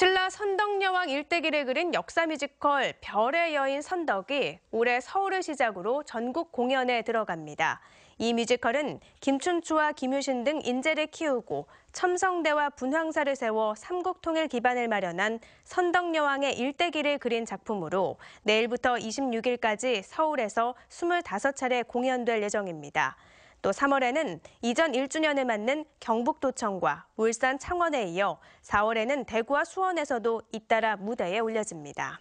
신라 선덕여왕 일대기를 그린 역사 뮤지컬 별의 여인 선덕이 올해 서울을 시작으로 전국 공연에 들어갑니다. 이 뮤지컬은 김춘추와 김유신 등 인재를 키우고 첨성대와 분황사를 세워 삼국통일 기반을 마련한 선덕여왕의 일대기를 그린 작품으로 내일부터 26일까지 서울에서 25차례 공연될 예정입니다. 또 3월에는 이전 1주년을 맞는 경북도청과 울산 창원에 이어 4월에는 대구와 수원에서도 잇따라 무대에 올려집니다.